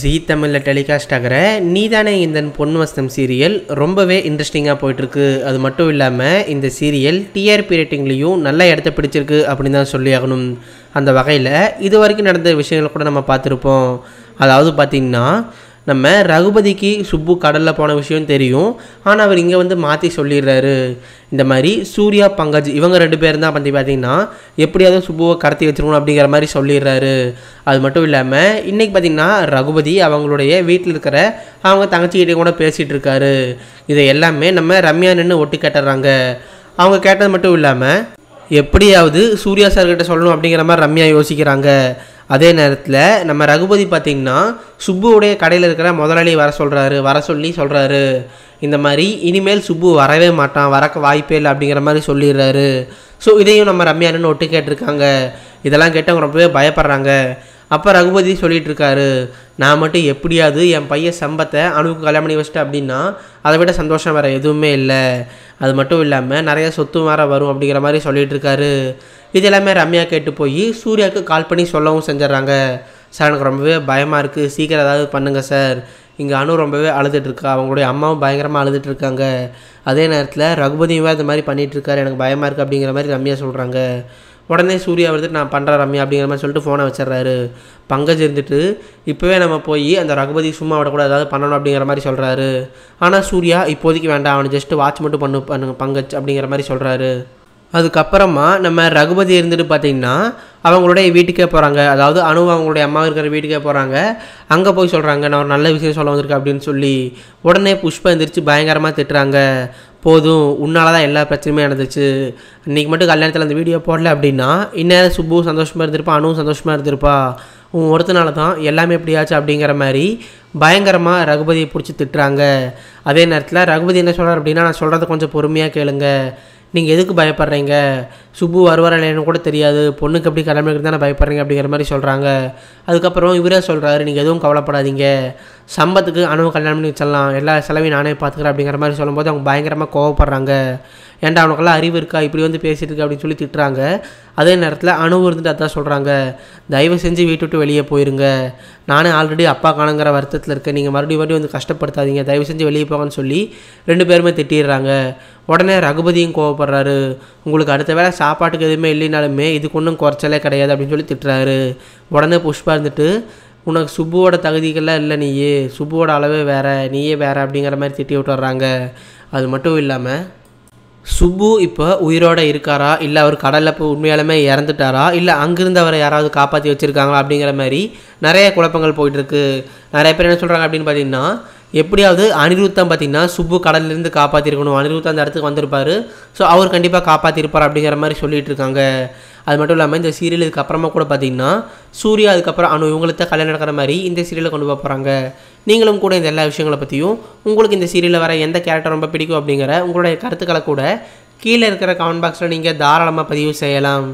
ஜீ தமிழில் டெலிகாஸ்ட் ஆகிற நீதானே இந்தன் பொன் வஸ்தம் சீரியல் ரொம்பவே இன்ட்ரெஸ்டிங்காக போயிட்டுருக்கு அது மட்டும் இல்லாமல் இந்த சீரியல் டிஆர்பி ரேட்டிங்லேயும் நல்ல இடத்த பிடிச்சிருக்கு அப்படின்னு தான் சொல்லி ஆகணும் அந்த வகையில் இது வரைக்கும் நடந்த விஷயங்களை கூட நம்ம பார்த்துருப்போம் அதாவது பார்த்திங்கன்னா நம்ம ரகுபதிக்கு சுப்பு கடலில் போன விஷயம் தெரியும் ஆனால் அவர் இங்கே வந்து மாற்றி சொல்லிடுறாரு இந்த மாதிரி சூர்யா பங்கஜ் இவங்க ரெண்டு பேரும் தான் பண்ணி பார்த்தீங்கன்னா எப்படியாவது சுப்புவை கடத்தி வச்சிருக்கணும் அப்படிங்கிற மாதிரி சொல்லிடுறாரு அது மட்டும் இல்லாமல் இன்றைக்கி பார்த்திங்கன்னா ரகுபதி அவங்களுடைய வீட்டில் இருக்கிற அவங்க தங்கச்சிக்கிட்டே கூட பேசிகிட்டு இருக்காரு இதை எல்லாமே நம்ம ரம்யா நின்று ஒட்டி கேட்டுறாங்க அவங்க கேட்டது மட்டும் இல்லாமல் எப்படியாவது சூர்யா சார்கிட்ட சொல்லணும் அப்படிங்கிற மாதிரி ரம்யா யோசிக்கிறாங்க அதே நேரத்தில் நம்ம ரகுபதி பார்த்திங்கன்னா சுப்புவுடைய கடையில் இருக்கிற முதலாளி வர சொல்கிறாரு வர சொல்லி சொல்கிறாரு இந்த மாதிரி இனிமேல் சுப்பு வரவே மாட்டான் வரக்க வாய்ப்பே இல்லை அப்படிங்கிற மாதிரி சொல்லிடுறாரு ஸோ இதையும் நம்ம ரம்யானுன்னு ஒட்டு கேட்டிருக்காங்க இதெல்லாம் கேட்டு அவங்க ரொம்பவே பயப்படுறாங்க அப்போ ரகுபதி சொல்லிகிட்டு இருக்காரு நான் மட்டும் எப்படியாவது என் பையன் சம்பத்தை அணுவுக்கு கல்யாணம் பண்ணி வச்சிட்டேன் அப்படின்னா அதை விட சந்தோஷம் வேறு எதுவுமே இல்லை அது மட்டும் இல்லாமல் நிறைய சொத்து வேறு வரும் அப்படிங்கிற மாதிரி இருக்காரு இது எல்லாமே ரம்யா கேட்டு போய் சூர்யாவுக்கு கால் பண்ணி சொல்லவும் செஞ்சிட்றாங்க சார் எனக்கு ரொம்பவே பயமாக இருக்குது சீக்கிரம் ஏதாவது பண்ணுங்கள் சார் இங்கே அணு ரொம்பவே அழுதுட்டுருக்கா அவங்களுடைய அம்மாவும் பயங்கரமாக அழுதுட்டுருக்காங்க அதே நேரத்தில் ரகுபதியும் அது மாதிரி பண்ணிகிட்ருக்காரு எனக்கு பயமாக இருக்குது அப்படிங்கிற மாதிரி ரம்யா சொல்கிறாங்க உடனே சூர்யா வந்துட்டு நான் பண்ணுறேன் ரம்யா அப்படிங்கிற மாதிரி சொல்லிட்டு ஃபோனை வச்சிடறாரு பங்கஜ் இருந்துட்டு இப்போவே நம்ம போய் அந்த ரகுபதி சும்மா கூட ஏதாவது பண்ணணும் அப்படிங்கிற மாதிரி சொல்கிறாரு ஆனால் சூர்யா இப்போதைக்கு வேண்டாம் அவனை ஜஸ்ட்டு வாட்ச் மட்டும் பண்ணு பண்ணுங்க பங்கஜ் அப்படிங்கிற மாதிரி சொல்கிறாரு அதுக்கப்புறமா நம்ம ரகுபதி இருந்துட்டு பார்த்திங்கன்னா அவங்களுடைய வீட்டுக்கே போகிறாங்க அதாவது அணு அவங்களுடைய அம்மா இருக்கிற வீட்டுக்கே போகிறாங்க அங்கே போய் சொல்கிறாங்க நான் ஒரு நல்ல விஷயம் சொல்ல வந்திருக்கேன் அப்படின்னு சொல்லி உடனே புஷ்பா எந்திரிச்சு பயங்கரமாக திட்டுறாங்க போதும் உன்னால் தான் எல்லா பிரச்சனையுமே நடந்துச்சு இன்றைக்கி மட்டும் கல்யாணத்தில் அந்த வீடியோ போடல அப்படின்னா இன்னும் சுப்பு சந்தோஷமாக இருந்திருப்பா அணுவும் சந்தோஷமாக இருந்திருப்பா உன் ஒருத்தனால தான் எல்லாமே எப்படியாச்சு அப்படிங்கிற மாதிரி பயங்கரமாக ரகுபதியை பிடிச்சி திட்டுறாங்க அதே நேரத்தில் ரகுபதி என்ன சொல்கிறார் அப்படின்னா நான் சொல்கிறத கொஞ்சம் பொறுமையாக கேளுங்கள் நீங்கள் எதுக்கு பயப்படுறீங்க சுப்பு வருவாரா இல்லைன்னு கூட தெரியாது பொண்ணுக்கு எப்படி கடமை தானே பயப்படுறீங்க அப்படிங்கிற மாதிரி சொல்கிறாங்க அதுக்கப்புறம் இவரே சொல்கிறாரு நீங்கள் எதுவும் கவலைப்படாதீங்க சம்பத்துக்கு அனுபவம் கல்யாணம் பண்ணி வச்சிடலாம் எல்லா செலவையும் நானே பார்த்துக்கிறேன் அப்படிங்கிற மாதிரி சொல்லும்போது அவங்க பயங்கரமாக கோவப்படுறாங்க ஏன்டா அவனுக்கெல்லாம் அறிவு இருக்கா இப்படி வந்து பேசிட்டு இருக்கு அப்படின்னு சொல்லி திட்டுறாங்க அதே நேரத்தில் அணு இருந்துட்டு அதான் சொல்கிறாங்க தயவு செஞ்சு வீட்டு விட்டு வெளியே போயிருங்க நானே ஆல்ரெடி அப்பா காணுங்கிற வருத்தத்தில் இருக்கேன் நீங்கள் மறுபடியும் மறுபடியும் வந்து கஷ்டப்படுத்தாதீங்க தயவு செஞ்சு வெளியே போங்கன்னு சொல்லி ரெண்டு பேருமே திட்டிடுறாங்க உடனே ரகுபதியும் கோவப்படுறாரு உங்களுக்கு அடுத்த வேலை சாப்பாட்டுக்கு எதுவுமே இல்லைனாலுமே இதுக்கு ஒன்றும் குறைச்சலே கிடையாது அப்படின்னு சொல்லி திட்டுறாரு உடனே புஷ்பா இருந்துட்டு உனக்கு சுப்புவோட தகுதிகள்லாம் இல்லை நீயே சுப்புவோட அளவே வேறு நீயே வேறு அப்படிங்கிற மாதிரி திட்டி விட்டுறாங்க அது மட்டும் இல்லாமல் சுப்பு இப்போ உயிரோடு இருக்காரா இல்லை அவர் கடலில் இப்போ உண்மையாலுமே இறந்துட்டாரா இல்லை அங்கிருந்து அவரை யாராவது காப்பாற்றி வச்சுருக்காங்களா அப்படிங்கிற மாதிரி நிறைய குழப்பங்கள் போயிட்டுருக்கு நிறைய பேர் என்ன சொல்கிறாங்க அப்படின்னு பார்த்தீங்கன்னா எப்படியாவது அனிருத்தம் பார்த்திங்கன்னா சுப்பு கடல்லேருந்து காப்பாற்றிருக்கணும் அனிருத்தம் அந்த இடத்துக்கு வந்திருப்பார் ஸோ அவர் கண்டிப்பாக காப்பாற்றிருப்பார் அப்படிங்கிற மாதிரி சொல்லிகிட்டு இருக்காங்க அது மட்டும் இல்லாமல் இந்த சீரியல் இதுக்கப்புறமா கூட பார்த்திங்கன்னா சூர்யா அதுக்கப்புறம் அனு இவங்களுக்கு கல்யாணம் நடக்கிற மாதிரி இந்த சீரியலை கொண்டு போக போகிறாங்க நீங்களும் கூட இந்த எல்லா விஷயங்களை பற்றியும் உங்களுக்கு இந்த சீரியலில் வர எந்த கேரக்டர் ரொம்ப பிடிக்கும் அப்படிங்கிற உங்களுடைய கருத்துக்களை கூட கீழே இருக்கிற கமெண்ட் பாக்ஸில் நீங்கள் தாராளமாக பதிவு செய்யலாம்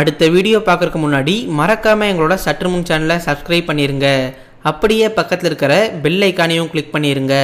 அடுத்த வீடியோ பார்க்குறக்கு முன்னாடி மறக்காமல் எங்களோட சற்று முன் சேனலை சப்ஸ்கிரைப் பண்ணிடுங்க அப்படியே பக்கத்தில் இருக்கிற பெல் ஐக்கானையும் கிளிக் பண்ணிடுங்க